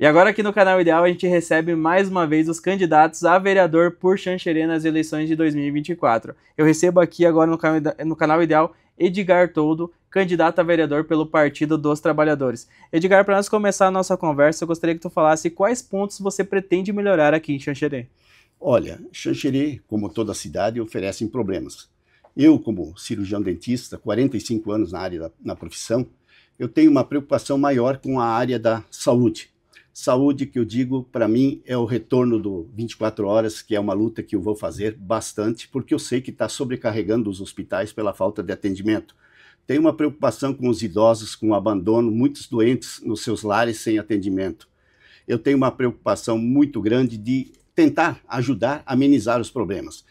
E agora aqui no canal Ideal a gente recebe mais uma vez os candidatos a vereador por Xanxerê nas eleições de 2024. Eu recebo aqui agora no, no canal Ideal Edgar Toldo, candidato a vereador pelo Partido dos Trabalhadores. Edgar, para nós começar a nossa conversa, eu gostaria que tu falasse quais pontos você pretende melhorar aqui em Xanxerê. Olha, Xanxerê, como toda cidade, oferece problemas. Eu, como cirurgião dentista, 45 anos na área da, na profissão, eu tenho uma preocupação maior com a área da saúde Saúde, que eu digo, para mim é o retorno do 24 horas, que é uma luta que eu vou fazer bastante, porque eu sei que está sobrecarregando os hospitais pela falta de atendimento. Tem uma preocupação com os idosos, com o abandono, muitos doentes nos seus lares sem atendimento. Eu tenho uma preocupação muito grande de tentar ajudar amenizar os problemas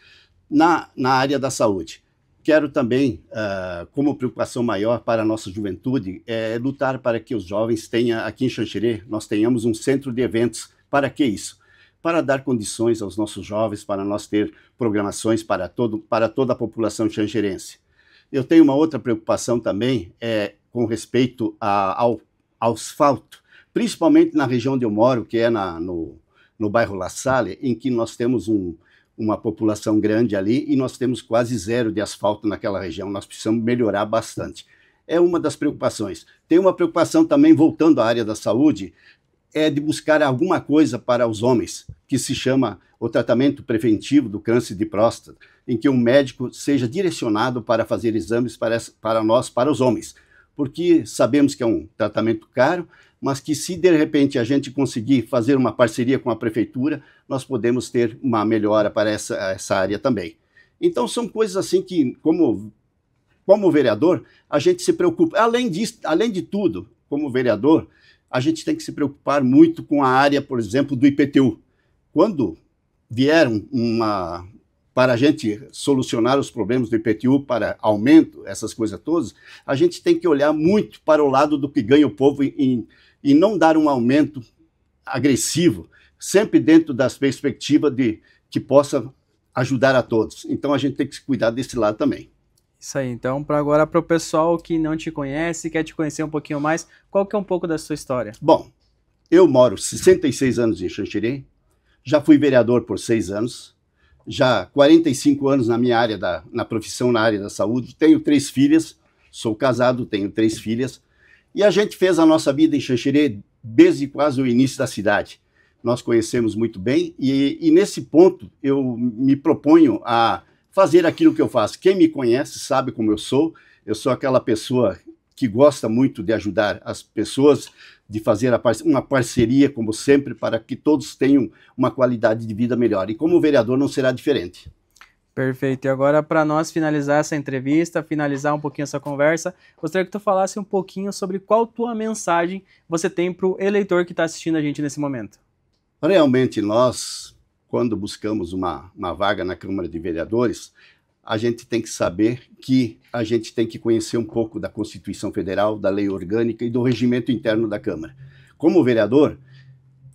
na, na área da saúde quero também, uh, como preocupação maior para a nossa juventude, é lutar para que os jovens tenham, aqui em Xanxerê, nós tenhamos um centro de eventos. Para que isso? Para dar condições aos nossos jovens, para nós ter programações para, todo, para toda a população xanxerense. Eu tenho uma outra preocupação também, é com respeito a, ao, ao asfalto, principalmente na região onde eu moro, que é na, no, no bairro La Salle, em que nós temos um, uma população grande ali e nós temos quase zero de asfalto naquela região. Nós precisamos melhorar bastante. É uma das preocupações. Tem uma preocupação também, voltando à área da saúde, é de buscar alguma coisa para os homens, que se chama o tratamento preventivo do câncer de próstata, em que um médico seja direcionado para fazer exames para, para nós, para os homens. Porque sabemos que é um tratamento caro, mas que se de repente a gente conseguir fazer uma parceria com a prefeitura, nós podemos ter uma melhora para essa, essa área também. Então são coisas assim que, como, como vereador, a gente se preocupa. Além, disso, além de tudo, como vereador, a gente tem que se preocupar muito com a área, por exemplo, do IPTU. Quando vieram uma, para a gente solucionar os problemas do IPTU, para aumento, essas coisas todas, a gente tem que olhar muito para o lado do que ganha o povo em, e não dar um aumento agressivo, sempre dentro das perspectivas de que possa ajudar a todos. Então a gente tem que se cuidar desse lado também. Isso aí, então, para agora para o pessoal que não te conhece, quer te conhecer um pouquinho mais, qual que é um pouco da sua história? Bom, eu moro 66 anos em Xanxerê, já fui vereador por seis anos, já 45 anos na minha área, da, na profissão, na área da saúde, tenho três filhas, sou casado, tenho três filhas, e a gente fez a nossa vida em Xanxerê desde quase o início da cidade. Nós conhecemos muito bem e, e nesse ponto eu me proponho a fazer aquilo que eu faço. Quem me conhece sabe como eu sou. Eu sou aquela pessoa que gosta muito de ajudar as pessoas, de fazer par uma parceria, como sempre, para que todos tenham uma qualidade de vida melhor. E como vereador não será diferente. Perfeito. E agora, para nós finalizar essa entrevista, finalizar um pouquinho essa conversa, gostaria que tu falasse um pouquinho sobre qual tua mensagem você tem para o eleitor que está assistindo a gente nesse momento. Realmente, nós, quando buscamos uma, uma vaga na Câmara de Vereadores, a gente tem que saber que a gente tem que conhecer um pouco da Constituição Federal, da lei orgânica e do regimento interno da Câmara. Como vereador,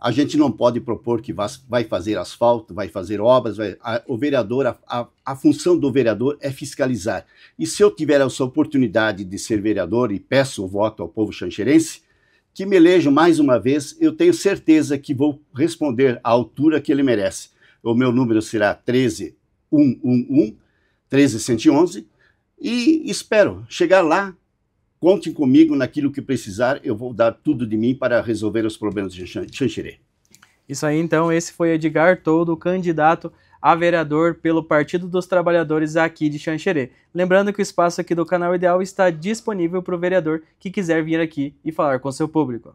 a gente não pode propor que vai fazer asfalto, vai fazer obras. Vai... o vereador, a, a, a, função do vereador é fiscalizar. E se eu tiver essa oportunidade de ser vereador e peço o voto ao povo xanxerense, que me elejo mais uma vez, eu tenho certeza que vou responder à altura que ele merece. O meu número será 13111, 1311, e espero chegar lá Contem comigo naquilo que precisar, eu vou dar tudo de mim para resolver os problemas de Xanxerê. Isso aí, então, esse foi Edgar Todo, candidato a vereador pelo Partido dos Trabalhadores aqui de Xanxerê. Lembrando que o espaço aqui do canal Ideal está disponível para o vereador que quiser vir aqui e falar com seu público.